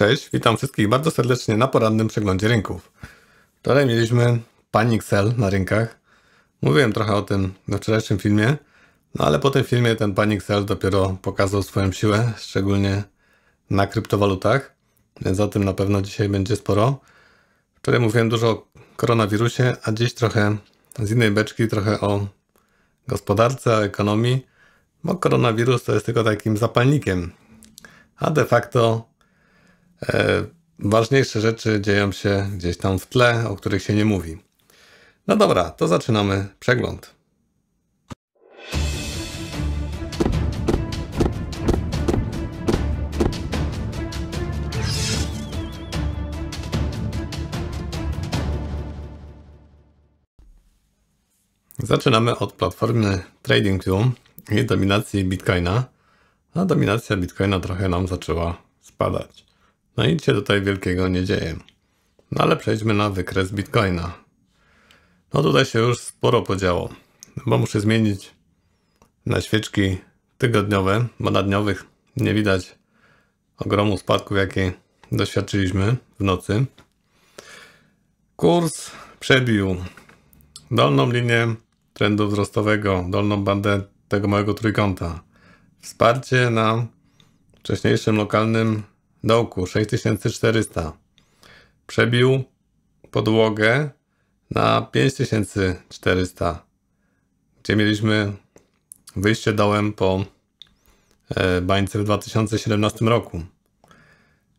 Cześć, witam wszystkich bardzo serdecznie na porannym przeglądzie rynków. Wczoraj mieliśmy panic sell na rynkach. Mówiłem trochę o tym we wczorajszym filmie, no ale po tym filmie ten panic sell dopiero pokazał swoją siłę, szczególnie na kryptowalutach, więc o tym na pewno dzisiaj będzie sporo. Wczoraj mówiłem dużo o koronawirusie, a dziś trochę z innej beczki, trochę o gospodarce, o ekonomii, bo koronawirus to jest tylko takim zapalnikiem, a de facto E, ważniejsze rzeczy dzieją się gdzieś tam w tle, o których się nie mówi. No dobra, to zaczynamy przegląd. Zaczynamy od platformy TradingView i dominacji Bitcoina. A no, dominacja Bitcoina trochę nam zaczęła spadać. No nic się tutaj wielkiego nie dzieje. No ale przejdźmy na wykres Bitcoina. No tutaj się już sporo podziało, bo muszę zmienić na świeczki tygodniowe, bo na dniowych nie widać ogromu spadków, jaki doświadczyliśmy w nocy. Kurs przebił dolną linię trendu wzrostowego, dolną bandę tego małego trójkąta. Wsparcie na wcześniejszym lokalnym dołku 6400. Przebił podłogę na 5400, gdzie mieliśmy wyjście dołem po e, bańce w 2017 roku.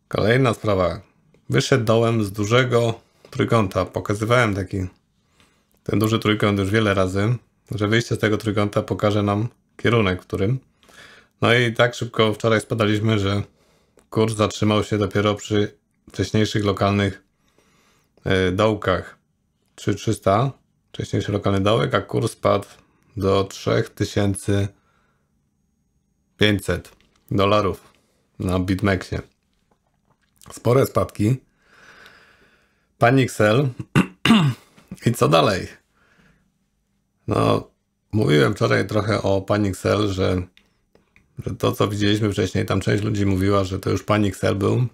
Kolejna sprawa. Wyszedł dołem z dużego trójkąta. Pokazywałem taki ten duży trójkąt już wiele razy, że wyjście z tego trójkąta pokaże nam kierunek, w którym. No i tak szybko wczoraj spadaliśmy, że kurs zatrzymał się dopiero przy wcześniejszych lokalnych e, dołkach 3300, wcześniejszy lokalny dołek, a kurs spadł do 3500 dolarów na BitMEXie. Spore spadki. Panik sell. I co dalej? No, mówiłem wczoraj trochę o Panik sell, że że to, co widzieliśmy wcześniej, tam część ludzi mówiła, że to już panik Sell był.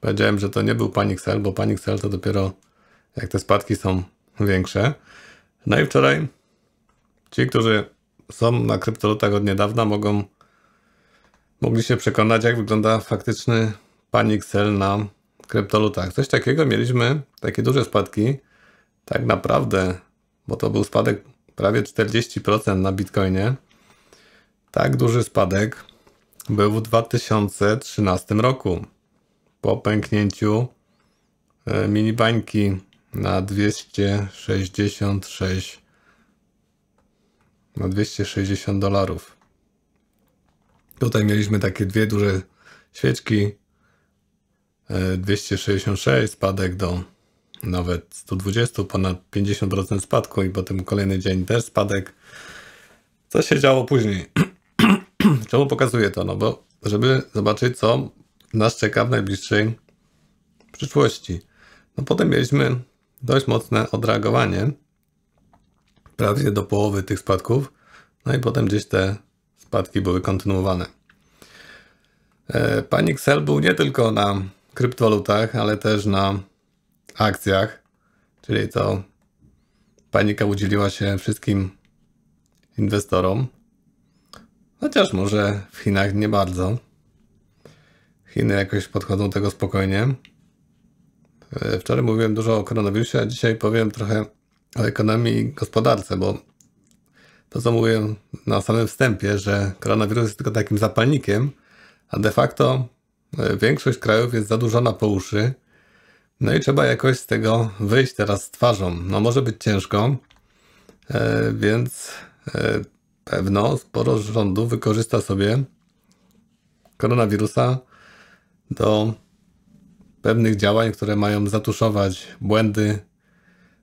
Powiedziałem, że to nie był panik Sell, bo panik Sell to dopiero jak te spadki są większe. No i wczoraj ci, którzy są na kryptolutach od niedawna, mogą mogli się przekonać, jak wygląda faktyczny panik Sell na kryptolutach. Coś takiego mieliśmy, takie duże spadki, tak naprawdę, bo to był spadek prawie 40% na Bitcoinie, tak duży spadek był w 2013 roku po pęknięciu e, bańki na 266 na 260 dolarów. Tutaj mieliśmy takie dwie duże świeczki 266 e, spadek do nawet 120, ponad 50% spadku i potem kolejny dzień też spadek. Co się działo później? Czemu pokazuję to? No bo żeby zobaczyć, co nas czeka w najbliższej przyszłości. No potem mieliśmy dość mocne odreagowanie, prawie do połowy tych spadków, no i potem gdzieś te spadki były kontynuowane. E, Panik sell był nie tylko na kryptowalutach, ale też na akcjach, czyli to panika udzieliła się wszystkim inwestorom. Chociaż może w Chinach nie bardzo. Chiny jakoś podchodzą do tego spokojnie. E, wczoraj mówiłem dużo o koronawirusie, a dzisiaj powiem trochę o ekonomii i gospodarce, bo to, co mówiłem na samym wstępie, że koronawirus jest tylko takim zapalnikiem, a de facto e, większość krajów jest zadłużona po uszy. No i trzeba jakoś z tego wyjść teraz z twarzą. No może być ciężko, e, więc pewno sporo rządu wykorzysta sobie koronawirusa do pewnych działań, które mają zatuszować błędy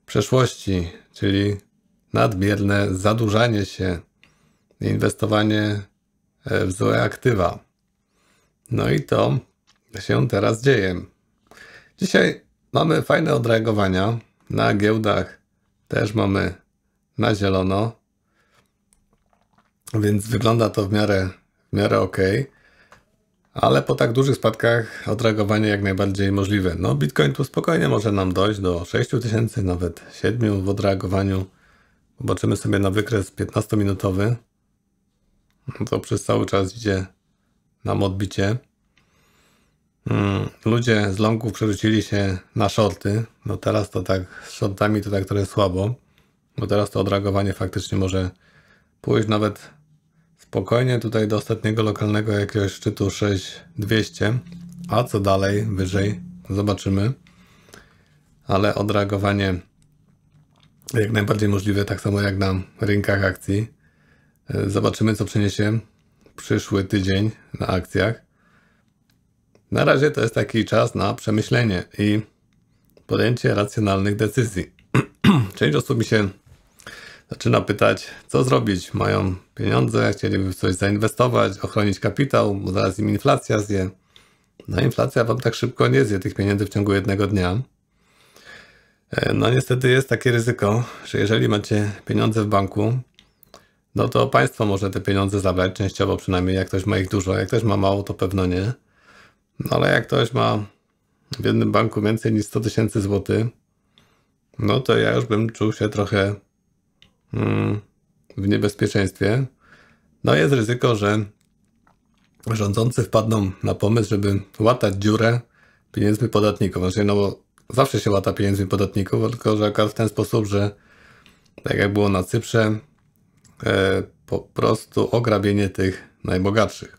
przeszłości, czyli nadmierne zadłużanie się, inwestowanie e, w złe aktywa. No i to się teraz dzieje. Dzisiaj mamy fajne odreagowania na giełdach. Też mamy na zielono. Więc wygląda to w miarę, w miarę ok, ale po tak dużych spadkach odreagowanie jak najbardziej możliwe. No, Bitcoin tu spokojnie może nam dojść do 6000, nawet 7 w odreagowaniu. Zobaczymy sobie na wykres 15-minutowy. No to przez cały czas idzie nam odbicie. Hmm, ludzie z longów przerzucili się na shorty. No teraz to tak, z shortami to tak trochę słabo, bo teraz to odreagowanie faktycznie może pójść nawet spokojnie tutaj do ostatniego lokalnego jakiegoś szczytu 6200, a co dalej, wyżej, zobaczymy. Ale odreagowanie jak najbardziej możliwe, tak samo jak na rynkach akcji. E, zobaczymy, co przyniesie przyszły tydzień na akcjach. Na razie to jest taki czas na przemyślenie i podjęcie racjonalnych decyzji. Część osób mi się zaczyna pytać, co zrobić. Mają pieniądze, chcieliby w coś zainwestować, ochronić kapitał, bo zaraz im inflacja zje. No inflacja wam tak szybko nie zje tych pieniędzy w ciągu jednego dnia. E, no niestety jest takie ryzyko, że jeżeli macie pieniądze w banku, no to państwo może te pieniądze zabrać, częściowo przynajmniej, jak ktoś ma ich dużo, jak ktoś ma mało, to pewno nie. No ale jak ktoś ma w jednym banku więcej niż 100 tysięcy złotych, no to ja już bym czuł się trochę w niebezpieczeństwie, no jest ryzyko, że rządzący wpadną na pomysł, żeby łatać dziurę pieniędzmi podatników. Znaczy, no bo zawsze się łata pieniędzmi podatników, tylko że akurat w ten sposób, że tak jak było na Cyprze, e, po prostu ograbienie tych najbogatszych.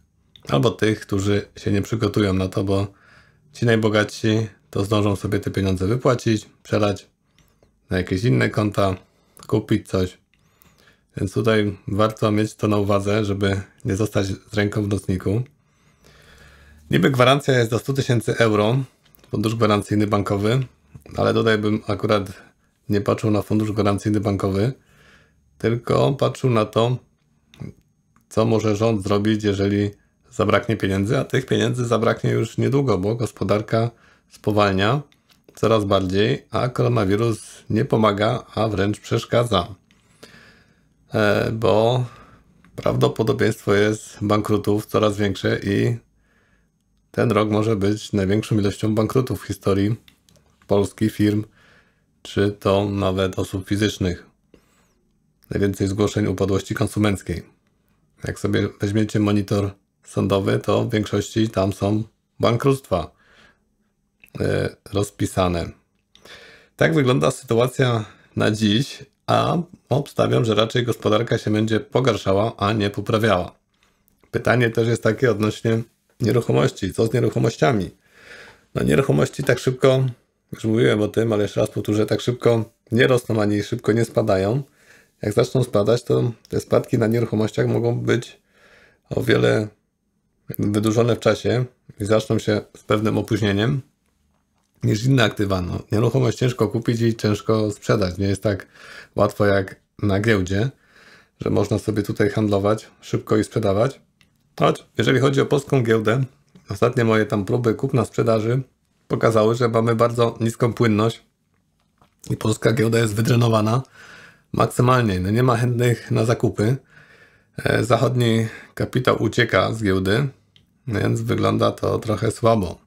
Albo tych, którzy się nie przygotują na to, bo ci najbogatsi to zdążą sobie te pieniądze wypłacić, przelać na jakieś inne konta, kupić coś. Więc tutaj warto mieć to na uwadze, żeby nie zostać z ręką w nocniku. Niby gwarancja jest do 100 tysięcy euro, fundusz gwarancyjny bankowy, ale tutaj bym akurat nie patrzył na fundusz gwarancyjny bankowy, tylko patrzył na to, co może rząd zrobić, jeżeli zabraknie pieniędzy, a tych pieniędzy zabraknie już niedługo, bo gospodarka spowalnia coraz bardziej, a koronawirus nie pomaga, a wręcz przeszkadza. E, bo prawdopodobieństwo jest bankrutów coraz większe i ten rok może być największą ilością bankrutów w historii polskich firm, czy to nawet osób fizycznych. Najwięcej zgłoszeń upadłości konsumenckiej. Jak sobie weźmiecie monitor sądowy, to w większości tam są bankructwa e, rozpisane. Tak wygląda sytuacja na dziś a obstawiam, że raczej gospodarka się będzie pogarszała, a nie poprawiała. Pytanie też jest takie odnośnie nieruchomości. Co z nieruchomościami? No nieruchomości tak szybko, już mówiłem o tym, ale jeszcze raz powtórzę, tak szybko nie rosną ani szybko nie spadają. Jak zaczną spadać, to te spadki na nieruchomościach mogą być o wiele wydłużone w czasie i zaczną się z pewnym opóźnieniem niż inne aktywa. No, nieruchomość ciężko kupić i ciężko sprzedać. Nie jest tak łatwo jak na giełdzie, że można sobie tutaj handlować szybko i sprzedawać. Choć jeżeli chodzi o polską giełdę, ostatnie moje tam próby kupna sprzedaży pokazały, że mamy bardzo niską płynność i polska giełda jest wydrenowana maksymalnie. No nie ma chętnych na zakupy. E, zachodni kapitał ucieka z giełdy, więc wygląda to trochę słabo.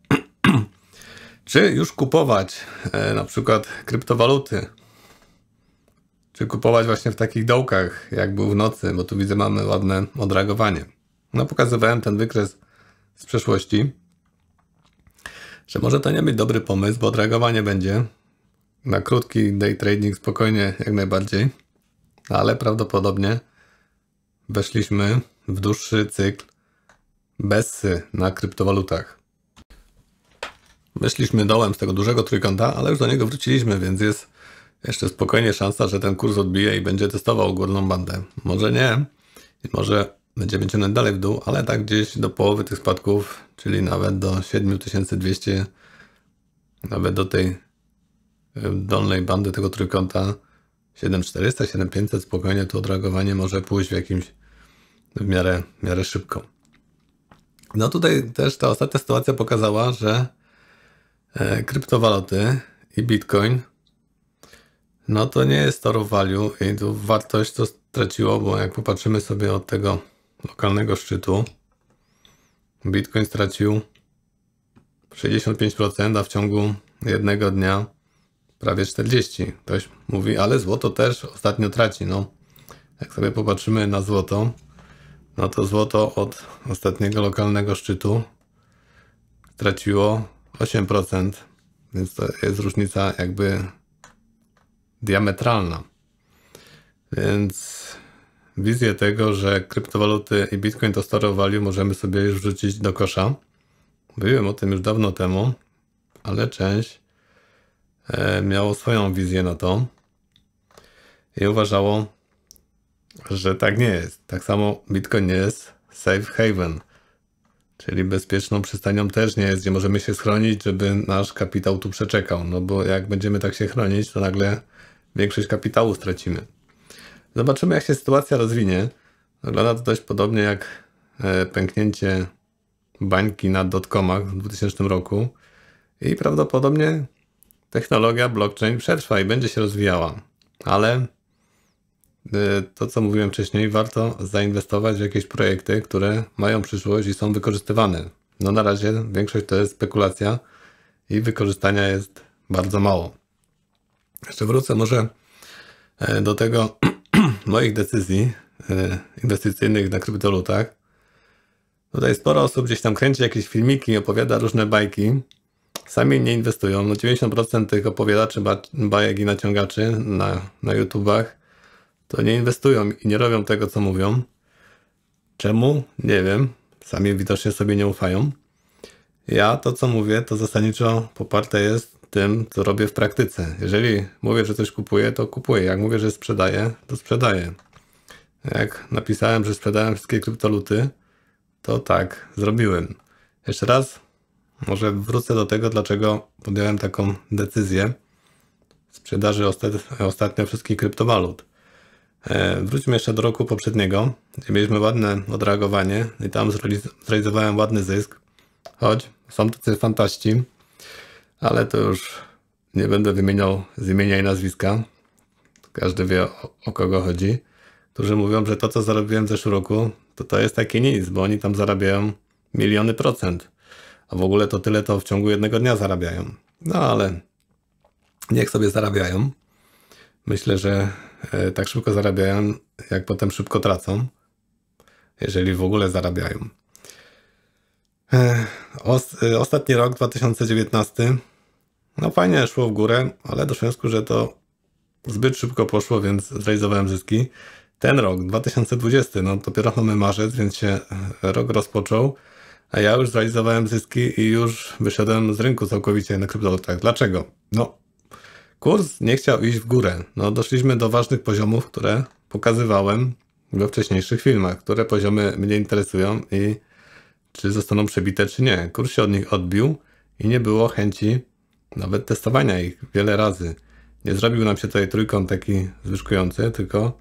Czy już kupować e, na przykład kryptowaluty? Czy kupować właśnie w takich dołkach, jak był w nocy, bo tu widzę mamy ładne odragowanie. No pokazywałem ten wykres z przeszłości, że może to nie być dobry pomysł, bo odragowanie będzie na krótki day trading spokojnie jak najbardziej, no, ale prawdopodobnie weszliśmy w dłuższy cykl bezsy na kryptowalutach. Myśliśmy dołem z tego dużego trójkąta, ale już do niego wróciliśmy, więc jest jeszcze spokojnie szansa, że ten kurs odbije i będzie testował górną bandę. Może nie, może będziemy ciągnąć dalej w dół, ale tak gdzieś do połowy tych spadków, czyli nawet do 7200, nawet do tej dolnej bandy tego trójkąta 7400, 7500 spokojnie to odreagowanie może pójść w jakimś w miarę, w miarę szybko. No tutaj też ta ostatnia sytuacja pokazała, że E, kryptowaluty i Bitcoin, no to nie jest to value i tu wartość to straciło, bo jak popatrzymy sobie od tego lokalnego szczytu, Bitcoin stracił 65%, a w ciągu jednego dnia prawie 40%. Ktoś mówi, ale złoto też ostatnio traci. No, jak sobie popatrzymy na złoto, no to złoto od ostatniego lokalnego szczytu straciło 8%, więc to jest różnica jakby diametralna. Więc wizję tego, że kryptowaluty i Bitcoin to stare value możemy sobie już wrzucić do kosza. Mówiłem o tym już dawno temu, ale część e, miało swoją wizję na to i uważało, że tak nie jest. Tak samo Bitcoin nie jest safe haven. Czyli bezpieczną przystanią też nie jest, gdzie możemy się schronić, żeby nasz kapitał tu przeczekał. No bo jak będziemy tak się chronić, to nagle większość kapitału stracimy. Zobaczymy, jak się sytuacja rozwinie. Wygląda to dość podobnie jak e, pęknięcie bańki na dotcomach w 2000 roku. I prawdopodobnie technologia blockchain przetrwa i będzie się rozwijała. Ale Y, to, co mówiłem wcześniej, warto zainwestować w jakieś projekty, które mają przyszłość i są wykorzystywane. No na razie większość to jest spekulacja i wykorzystania jest bardzo mało. Jeszcze wrócę może e, do tego moich decyzji e, inwestycyjnych na kryptolutach. Tutaj sporo osób gdzieś tam kręci jakieś filmiki, opowiada różne bajki. Sami nie inwestują. No 90% tych opowiadaczy bajek i naciągaczy na, na YouTubach to nie inwestują i nie robią tego, co mówią. Czemu? Nie wiem. Sami widocznie sobie nie ufają. Ja to, co mówię, to zasadniczo poparte jest tym, co robię w praktyce. Jeżeli mówię, że coś kupuję, to kupuję. Jak mówię, że sprzedaję, to sprzedaję. Jak napisałem, że sprzedałem wszystkie kryptoluty, to tak zrobiłem. Jeszcze raz, może wrócę do tego, dlaczego podjąłem taką decyzję sprzedaży ostatnio wszystkich kryptowalut. E, wróćmy jeszcze do roku poprzedniego, gdzie mieliśmy ładne odreagowanie i tam zrealizowałem ładny zysk. Choć są tacy fantaści, ale to już nie będę wymieniał z imienia i nazwiska. Każdy wie o, o kogo chodzi. Którzy mówią, że to co zarobiłem w zeszłym roku, to to jest takie nic, bo oni tam zarabiają miliony procent. A w ogóle to tyle to w ciągu jednego dnia zarabiają. No ale niech sobie zarabiają. Myślę, że E, tak szybko zarabiają, jak potem szybko tracą, jeżeli w ogóle zarabiają. E, e, ostatni rok, 2019, no fajnie szło w górę, ale do wniosku, że to zbyt szybko poszło, więc zrealizowałem zyski. Ten rok, 2020, no dopiero mamy marzec, więc się rok rozpoczął, a ja już zrealizowałem zyski i już wyszedłem z rynku całkowicie na kryptowalutach. Dlaczego? No, Kurs nie chciał iść w górę. No, doszliśmy do ważnych poziomów, które pokazywałem we wcześniejszych filmach, które poziomy mnie interesują i czy zostaną przebite, czy nie. Kurs się od nich odbił i nie było chęci nawet testowania ich wiele razy. Nie zrobił nam się tutaj trójkąt taki zwyżkujący, tylko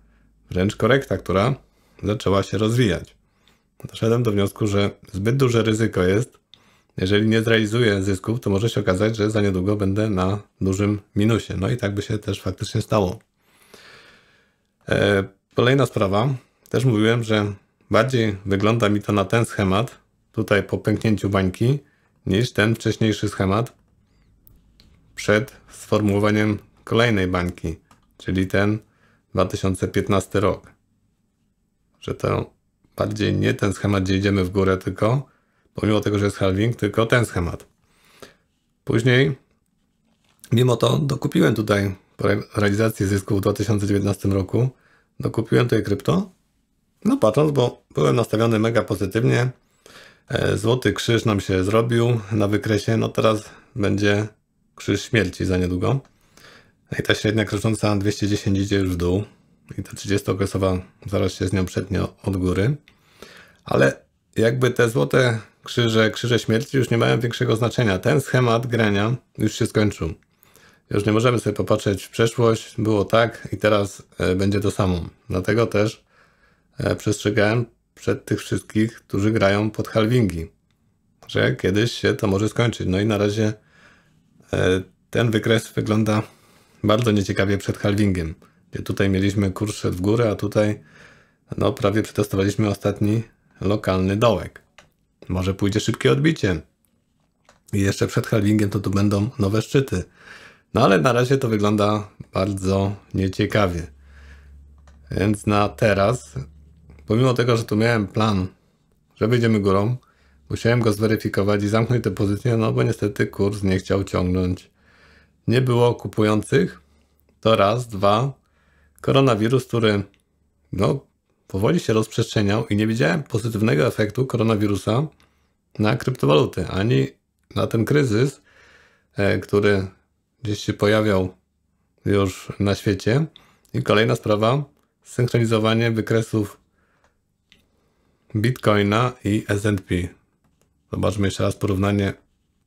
wręcz korekta, która zaczęła się rozwijać. Doszedłem do wniosku, że zbyt duże ryzyko jest jeżeli nie zrealizuję zysków, to może się okazać, że za niedługo będę na dużym minusie. No i tak by się też faktycznie stało. E, kolejna sprawa. Też mówiłem, że bardziej wygląda mi to na ten schemat, tutaj po pęknięciu bańki, niż ten wcześniejszy schemat przed sformułowaniem kolejnej bańki, czyli ten 2015 rok. Że to bardziej nie ten schemat, gdzie idziemy w górę, tylko pomimo tego, że jest halving, tylko ten schemat. Później, mimo to, dokupiłem tutaj po realizacji zysku w 2019 roku, dokupiłem tutaj krypto. No patrząc, bo byłem nastawiony mega pozytywnie, e, Złoty krzyż nam się zrobił na wykresie, no teraz będzie krzyż śmierci za niedługo. No I ta średnia krocząca 210 idzie już w dół. I ta 30-okresowa zaraz się z nią przednio od góry. Ale jakby te złote krzyże, krzyże śmierci już nie mają większego znaczenia. Ten schemat grania już się skończył. Już nie możemy sobie popatrzeć w przeszłość, było tak i teraz e, będzie to samo. Dlatego też e, przestrzegałem przed tych wszystkich, którzy grają pod halvingi, że kiedyś się to może skończyć. No i na razie e, ten wykres wygląda bardzo nieciekawie przed halvingiem, gdzie tutaj mieliśmy kurs w górę, a tutaj no, prawie przetestowaliśmy ostatni lokalny dołek. Może pójdzie szybkie odbicie. I jeszcze przed halvingiem to tu będą nowe szczyty. No ale na razie to wygląda bardzo nieciekawie. Więc na teraz, pomimo tego, że tu miałem plan, że wyjdziemy górą, musiałem go zweryfikować i zamknąć tę pozycję, no bo niestety kurs nie chciał ciągnąć. Nie było kupujących. To raz, dwa. Koronawirus, który no, powoli się rozprzestrzeniał i nie widziałem pozytywnego efektu koronawirusa na kryptowaluty, ani na ten kryzys, e, który gdzieś się pojawiał już na świecie. I kolejna sprawa, synchronizowanie wykresów Bitcoina i S&P. Zobaczmy jeszcze raz porównanie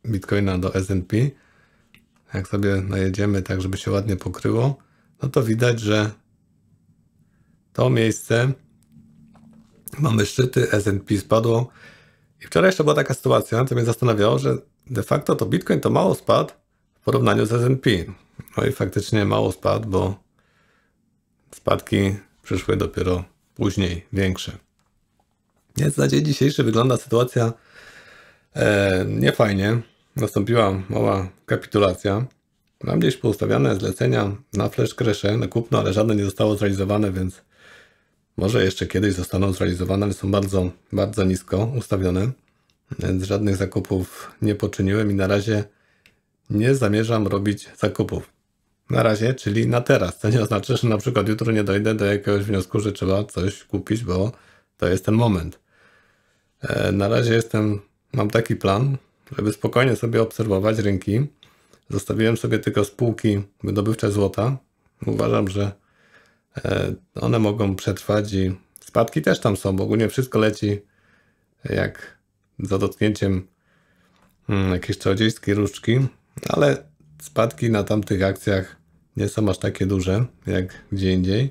Bitcoina do S&P. Jak sobie najedziemy tak, żeby się ładnie pokryło, no to widać, że to miejsce mamy szczyty, S&P spadło i wczoraj jeszcze była taka sytuacja, co mnie zastanawiało, że de facto to Bitcoin to mało spadł w porównaniu z S&P. No i faktycznie mało spadł, bo spadki przyszły dopiero później, większe. Więc na dzień dzisiejszy wygląda sytuacja e, niefajnie. Nastąpiła mała kapitulacja. Mam gdzieś poustawiane zlecenia na flash crashe, na kupno, ale żadne nie zostało zrealizowane, więc może jeszcze kiedyś zostaną zrealizowane, ale są bardzo, bardzo nisko ustawione. Więc żadnych zakupów nie poczyniłem i na razie nie zamierzam robić zakupów. Na razie, czyli na teraz. To nie oznacza, że na przykład jutro nie dojdę do jakiegoś wniosku, że trzeba coś kupić, bo to jest ten moment. E, na razie jestem, mam taki plan, żeby spokojnie sobie obserwować rynki. Zostawiłem sobie tylko spółki wydobywcze złota. Uważam, że E, one mogą przetrwać i spadki też tam są, bo ogólnie wszystko leci e, jak za dotknięciem mm, jakiejś czarodziejskiej różdżki, ale spadki na tamtych akcjach nie są aż takie duże jak gdzie indziej.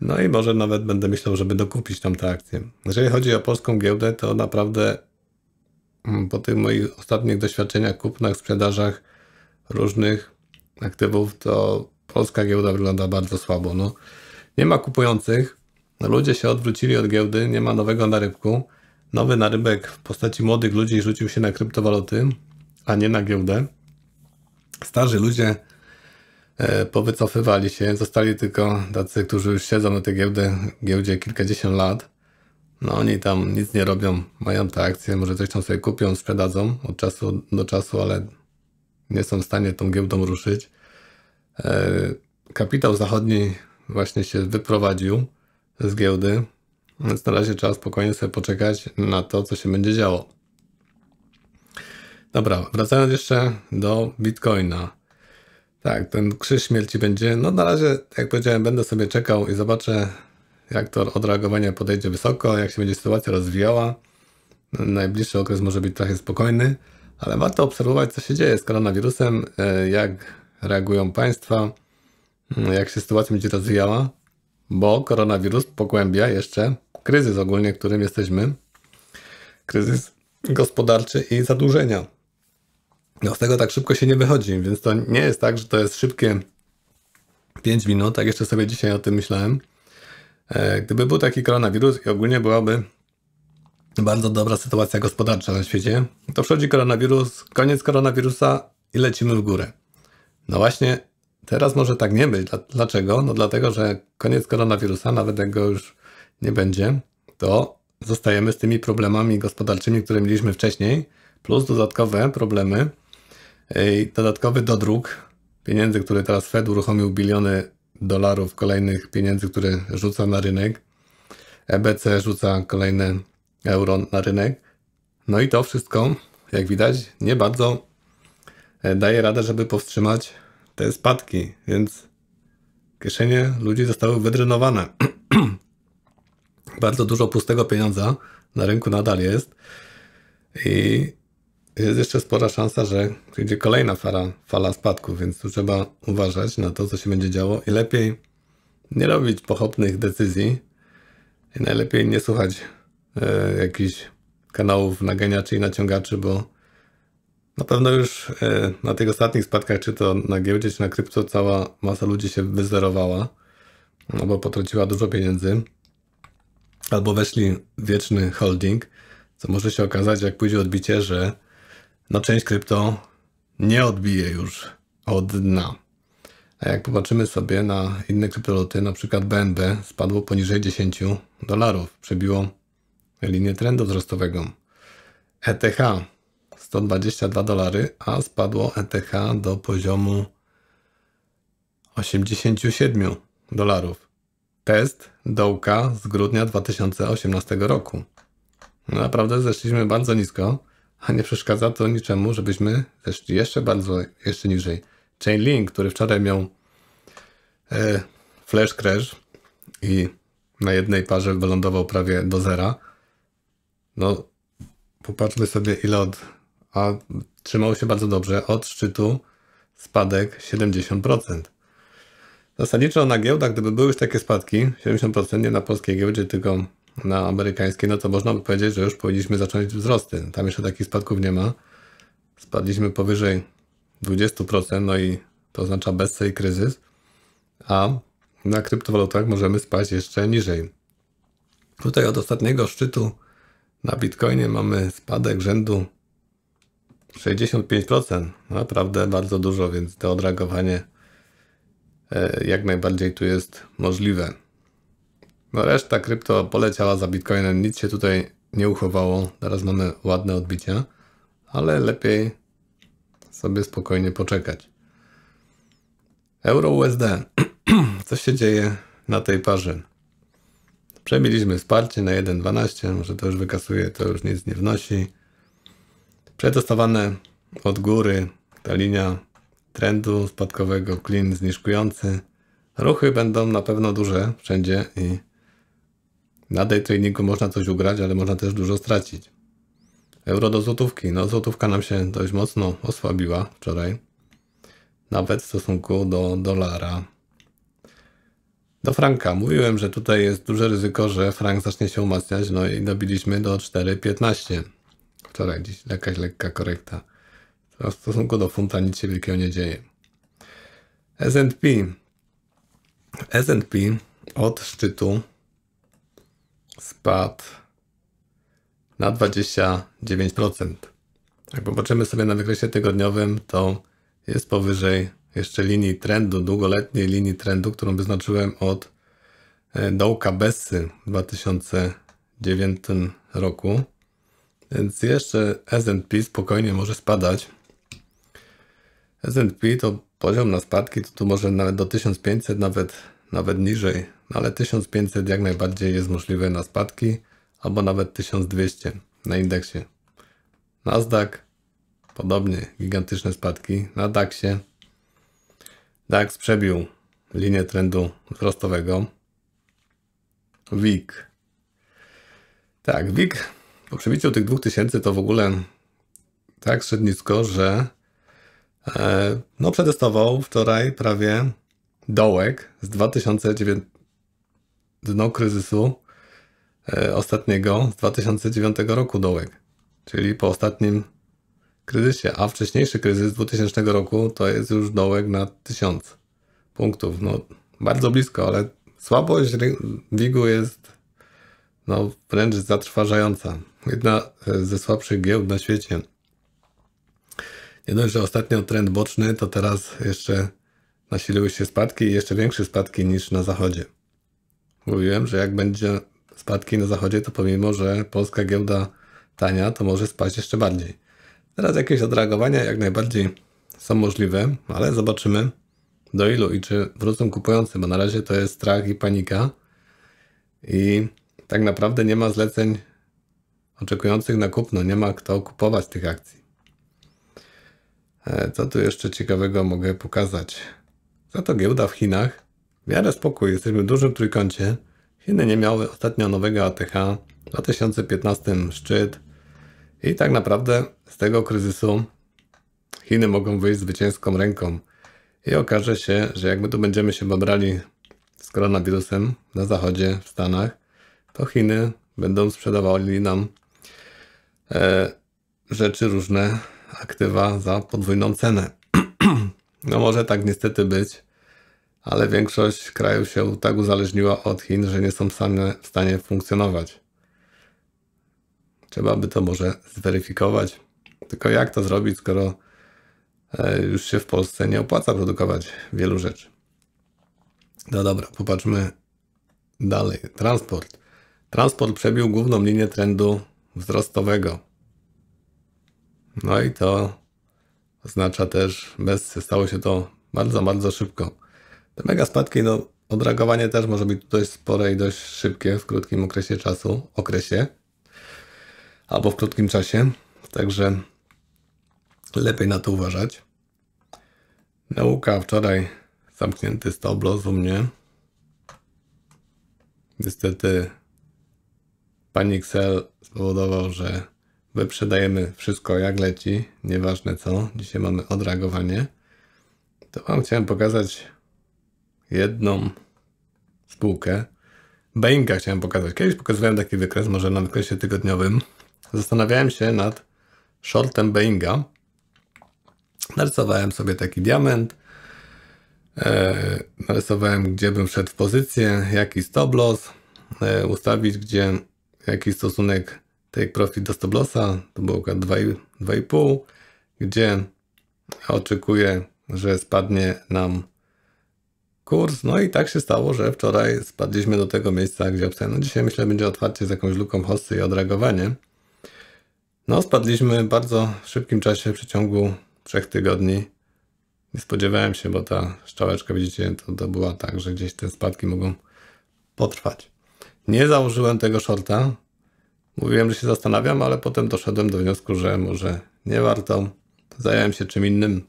No i może nawet będę myślał, żeby dokupić tam te akcje. Jeżeli chodzi o polską giełdę, to naprawdę mm, po tych moich ostatnich doświadczeniach, kupnach, sprzedażach różnych aktywów, to polska giełda wygląda bardzo słabo. No. Nie ma kupujących, ludzie się odwrócili od giełdy, nie ma nowego narybku. Nowy narybek w postaci młodych ludzi rzucił się na kryptowaluty, a nie na giełdę. Starzy ludzie e, powycofywali się, zostali tylko tacy, którzy już siedzą na tej giełdy, giełdzie kilkadziesiąt lat. No oni tam nic nie robią, mają te akcje, może coś tam sobie kupią, sprzedadzą od czasu do czasu, ale nie są w stanie tą giełdą ruszyć. E, kapitał zachodni właśnie się wyprowadził z giełdy, więc na razie trzeba spokojnie sobie poczekać na to, co się będzie działo. Dobra, wracając jeszcze do Bitcoina. Tak, ten krzyż śmierci będzie. No na razie, jak powiedziałem, będę sobie czekał i zobaczę, jak to odreagowanie podejdzie wysoko, jak się będzie sytuacja rozwijała. Najbliższy okres może być trochę spokojny, ale warto obserwować, co się dzieje z koronawirusem, e, jak reagują państwa, mm, jak się sytuacja będzie rozwijała, bo koronawirus pogłębia jeszcze kryzys ogólnie, którym jesteśmy. Kryzys gospodarczy i zadłużenia. No z tego tak szybko się nie wychodzi, więc to nie jest tak, że to jest szybkie 5 minut, tak jeszcze sobie dzisiaj o tym myślałem. E, gdyby był taki koronawirus i ogólnie byłaby bardzo dobra sytuacja gospodarcza na świecie, to wchodzi koronawirus, koniec koronawirusa i lecimy w górę. No właśnie, teraz może tak nie być. Dlaczego? No dlatego, że koniec koronawirusa, nawet jak go już nie będzie, to zostajemy z tymi problemami gospodarczymi, które mieliśmy wcześniej, plus dodatkowe problemy i dodatkowy dodruk pieniędzy, który teraz Fed uruchomił biliony dolarów kolejnych pieniędzy, które rzuca na rynek. EBC rzuca kolejne euro na rynek. No i to wszystko, jak widać, nie bardzo E, daje radę, żeby powstrzymać te spadki, więc kieszenie ludzi zostały wydrenowane. Bardzo dużo pustego pieniądza na rynku nadal jest i jest jeszcze spora szansa, że przyjdzie kolejna fala, fala spadków, więc tu trzeba uważać na to, co się będzie działo i lepiej nie robić pochopnych decyzji i najlepiej nie słuchać y, jakichś kanałów naganiaczy i naciągaczy, bo na pewno już e, na tych ostatnich spadkach, czy to na giełdzie, czy na krypto, cała masa ludzi się wyzerowała, albo no bo dużo pieniędzy, albo weszli w wieczny holding, co może się okazać, jak pójdzie odbicie, że no, część krypto nie odbije już od dna. A jak popatrzymy sobie na inne kryptoloty, na przykład BNB spadło poniżej 10 dolarów, przebiło linię trendu wzrostowego. ETH 122 dolary, a spadło ETH do poziomu 87 dolarów. Test dołka z grudnia 2018 roku. Naprawdę zeszliśmy bardzo nisko, a nie przeszkadza to niczemu, żebyśmy zeszli jeszcze bardzo, jeszcze niżej. Chainlink, który wczoraj miał e, flash crash i na jednej parze wylądował prawie do zera. No, popatrzmy sobie ile od a trzymało się bardzo dobrze. Od szczytu spadek 70%. Zasadniczo na giełdach, gdyby były już takie spadki, 70% nie na polskiej giełdzie, tylko na amerykańskiej, no to można by powiedzieć, że już powinniśmy zacząć wzrosty. Tam jeszcze takich spadków nie ma. Spadliśmy powyżej 20%, no i to oznacza bezce i kryzys, a na kryptowalutach możemy spaść jeszcze niżej. Tutaj od ostatniego szczytu na Bitcoinie mamy spadek rzędu 65%, naprawdę bardzo dużo, więc to odragowanie e, jak najbardziej tu jest możliwe. No reszta krypto poleciała za Bitcoinem, nic się tutaj nie uchowało. Teraz mamy ładne odbicia, ale lepiej sobie spokojnie poczekać. Euro USD. Co się dzieje na tej parze? Przebiliśmy wsparcie na 1.12, może to już wykasuje, to już nic nie wnosi. Przetestowane od góry ta linia trendu spadkowego, klin zniżkujący. Ruchy będą na pewno duże wszędzie i na day tradingu można coś ugrać, ale można też dużo stracić. Euro do złotówki. No złotówka nam się dość mocno osłabiła wczoraj. Nawet w stosunku do dolara. Do franka. Mówiłem, że tutaj jest duże ryzyko, że frank zacznie się umacniać. No i dobiliśmy do 4,15. Wczoraj gdzieś jakaś lekka korekta. W stosunku do funta nic się wielkiego nie dzieje. S&P. S&P od szczytu spadł na 29%. Jak popatrzymy sobie na wykresie tygodniowym, to jest powyżej jeszcze linii trendu, długoletniej linii trendu, którą wyznaczyłem od e, dołka Bessy w 2009 roku. Więc jeszcze S&P spokojnie może spadać. S&P to poziom na spadki to tu może nawet do 1500, nawet, nawet niżej. No ale 1500 jak najbardziej jest możliwe na spadki albo nawet 1200 na indeksie. Nasdaq podobnie gigantyczne spadki na DAXie. DAX przebił linię trendu wzrostowego. WIG. Tak, WIG przebiciu tych 2000 to w ogóle tak średnisko, że e, no przetestował wczoraj prawie dołek z 2009 dno kryzysu e, ostatniego z 2009 roku dołek, czyli po ostatnim kryzysie, a wcześniejszy kryzys 2000 roku to jest już dołek na 1000 punktów. No bardzo blisko, ale słabość WIG-u jest no, wręcz zatrważająca jedna e, ze słabszych giełd na świecie. Nie dość, że ostatnio trend boczny, to teraz jeszcze nasiliły się spadki i jeszcze większe spadki niż na zachodzie. Mówiłem, że jak będzie spadki na zachodzie, to pomimo, że polska giełda tania, to może spaść jeszcze bardziej. Teraz jakieś odreagowania jak najbardziej są możliwe, ale zobaczymy do ilu i czy wrócą kupujący, bo na razie to jest strach i panika i tak naprawdę nie ma zleceń oczekujących na kupno. Nie ma kto kupować tych akcji. E, co tu jeszcze ciekawego mogę pokazać? Za to giełda w Chinach. W miarę spokój, jesteśmy w dużym trójkącie. Chiny nie miały ostatnio nowego ATH. W 2015 szczyt. I tak naprawdę z tego kryzysu Chiny mogą wyjść zwycięską ręką. I okaże się, że jak my tu będziemy się babrali z koronawirusem na zachodzie, w Stanach, to Chiny będą sprzedawali nam E, rzeczy różne, aktywa za podwójną cenę. no może tak niestety być, ale większość krajów się tak uzależniła od Chin, że nie są same w stanie funkcjonować. Trzeba by to może zweryfikować. Tylko jak to zrobić, skoro e, już się w Polsce nie opłaca produkować wielu rzeczy. No dobra, popatrzmy dalej. Transport. Transport przebił główną linię trendu wzrostowego. No i to oznacza też, bez stało się to bardzo, bardzo szybko. Te mega spadki, no odreagowanie też może być dość spore i dość szybkie w krótkim okresie czasu, okresie albo w krótkim czasie, także lepiej na to uważać. Nauka wczoraj zamknięty stop loss u mnie. Niestety Panik Excel spowodował, że wyprzedajemy wszystko jak leci, nieważne co. Dzisiaj mamy odreagowanie. To Wam chciałem pokazać jedną spółkę. Boeinga chciałem pokazać. Kiedyś pokazywałem taki wykres, może na wykresie tygodniowym. Zastanawiałem się nad shortem Boeinga. Narysowałem sobie taki diament. E, narysowałem, gdzie bym wszedł w pozycję, jaki stop loss e, ustawić, gdzie jaki stosunek take profit do stop lossa, to było około 2,5, gdzie oczekuję, że spadnie nam kurs. No i tak się stało, że wczoraj spadliśmy do tego miejsca, gdzie obstawiam. No dzisiaj myślę, będzie otwarcie z jakąś luką hossy i odreagowanie. No spadliśmy w bardzo szybkim czasie w przeciągu trzech tygodni. Nie spodziewałem się, bo ta szczałeczka, widzicie, to, to była tak, że gdzieś te spadki mogą potrwać. Nie założyłem tego shorta. Mówiłem, że się zastanawiam, ale potem doszedłem do wniosku, że może nie warto. Zająłem się czym innym.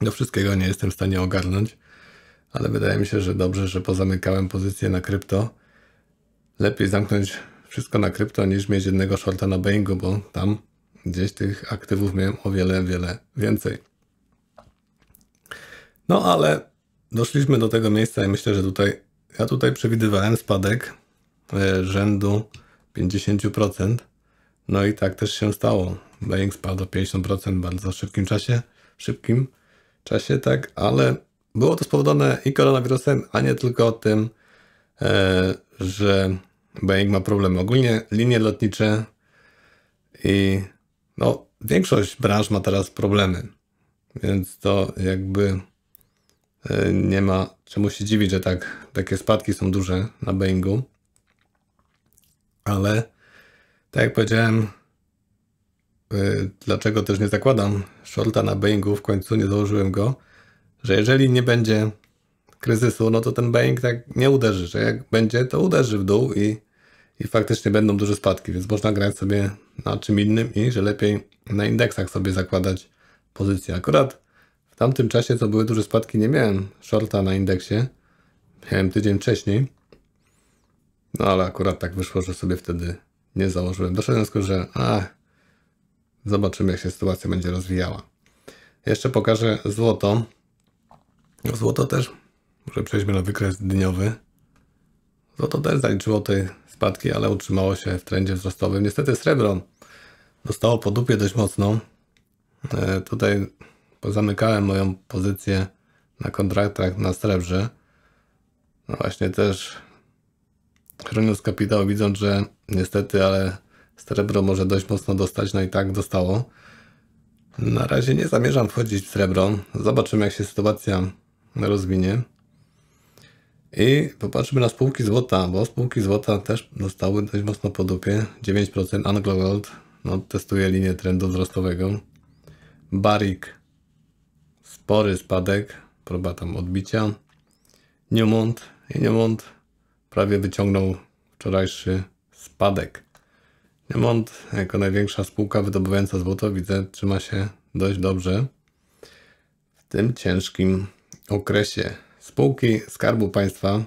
Do wszystkiego nie jestem w stanie ogarnąć, ale wydaje mi się, że dobrze, że pozamykałem pozycję na krypto. Lepiej zamknąć wszystko na krypto niż mieć jednego shorta na Boeingu, bo tam gdzieś tych aktywów miałem o wiele, wiele więcej. No ale doszliśmy do tego miejsca i myślę, że tutaj ja tutaj przewidywałem spadek E, rzędu 50%. No i tak też się stało. Boeing spadł o 50% w bardzo szybkim czasie, szybkim czasie, tak, ale było to spowodowane i koronawirusem, a nie tylko tym, e, że Boeing ma problemy. Ogólnie linie lotnicze i no, większość branż ma teraz problemy, więc to jakby e, nie ma czemu się dziwić, że tak, takie spadki są duże na Boeingu ale tak jak powiedziałem, y, dlaczego też nie zakładam shorta na Boeingu, w końcu nie założyłem go, że jeżeli nie będzie kryzysu, no to ten Boeing tak nie uderzy, że jak będzie, to uderzy w dół i, i faktycznie będą duże spadki, więc można grać sobie na czym innym i że lepiej na indeksach sobie zakładać pozycje. Akurat w tamtym czasie, co były duże spadki, nie miałem shorta na indeksie, miałem tydzień wcześniej, no ale akurat tak wyszło, że sobie wtedy nie założyłem. Doszedłem do skutku, że a, zobaczymy jak się sytuacja będzie rozwijała. Jeszcze pokażę złoto. Złoto też, może przejdźmy na wykres dniowy. Złoto też zaliczyło te spadki, ale utrzymało się w trendzie wzrostowym. Niestety srebro dostało po dupie dość mocno. E, tutaj zamykałem moją pozycję na kontraktach na srebrze. No właśnie też chroniąc kapitał, widząc, że niestety, ale srebro może dość mocno dostać, no i tak dostało. Na razie nie zamierzam wchodzić w srebro. Zobaczymy, jak się sytuacja rozwinie. I popatrzmy na spółki złota, bo spółki złota też dostały dość mocno po dupie. 9% Anglo no, testuje linię trendu wzrostowego. Barik spory spadek, próba tam odbicia. Newmont i Newmont prawie wyciągnął wczorajszy spadek. Niemont, jako największa spółka wydobywająca złoto, widzę, trzyma się dość dobrze w tym ciężkim okresie. Spółki Skarbu Państwa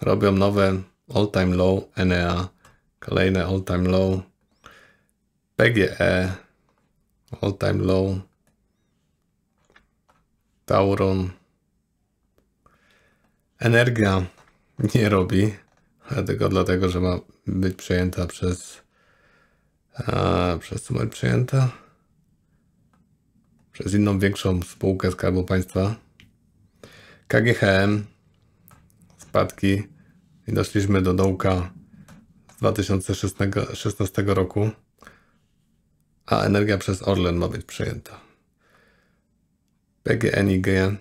robią nowe all-time low Enea, kolejne all-time low PGE, all-time low Tauron, Energia nie robi, tylko dlatego, że ma być przejęta przez... A, przez co ma być przejęta? Przez inną większą spółkę Skarbu Państwa. KGHM, spadki i doszliśmy do dołka z 2016 roku, a energia przez Orlen ma być przejęta. PGNiG, też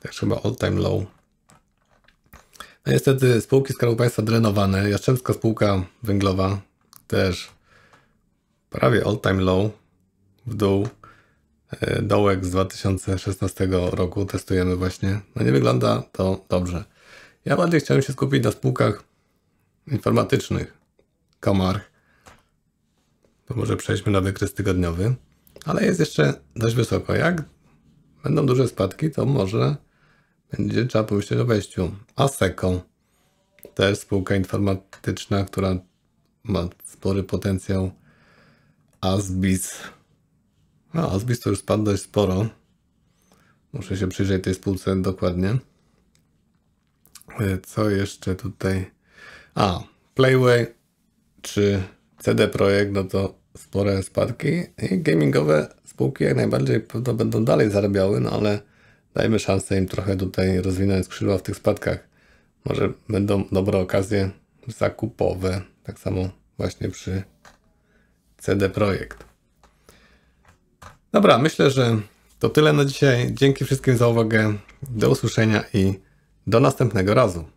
tak chyba all time low. No niestety spółki Skarbu Państwa drenowane. Jastrzębska Spółka Węglowa też prawie all time low w dół. E, dołek z 2016 roku testujemy właśnie. No nie wygląda to dobrze. Ja bardziej chciałem się skupić na spółkach informatycznych. Komarch. To może przejdźmy na wykres tygodniowy. Ale jest jeszcze dość wysoko. Jak będą duże spadki, to może będzie trzeba pomyśleć o wejściu. ASECO, też spółka informatyczna, która ma spory potencjał. ASBIS. No, ASBIS to już spadł dość sporo. Muszę się przyjrzeć tej spółce dokładnie. E, co jeszcze tutaj? A, Playway czy CD Projekt, no to spore spadki. I gamingowe spółki jak najbardziej to będą dalej zarabiały, no ale Dajmy szansę im trochę tutaj rozwinąć skrzydła w tych spadkach. Może będą dobre okazje zakupowe. Tak samo właśnie przy CD Projekt. Dobra, myślę, że to tyle na dzisiaj. Dzięki wszystkim za uwagę. Do usłyszenia i do następnego razu.